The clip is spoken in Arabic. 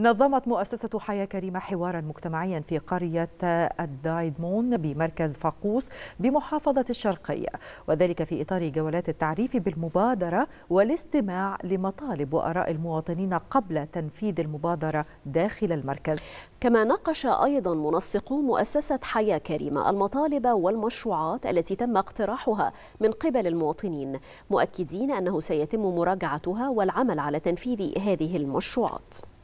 نظمت مؤسسة حياة كريمة حوارا مجتمعيا في قرية الدايدمون بمركز فاقوس بمحافظة الشرقية وذلك في إطار جولات التعريف بالمبادرة والاستماع لمطالب وآراء المواطنين قبل تنفيذ المبادرة داخل المركز كما ناقش أيضا منسقو مؤسسة حياة كريمة المطالب والمشروعات التي تم اقتراحها من قبل المواطنين مؤكدين أنه سيتم مراجعتها والعمل على تنفيذ هذه المشروعات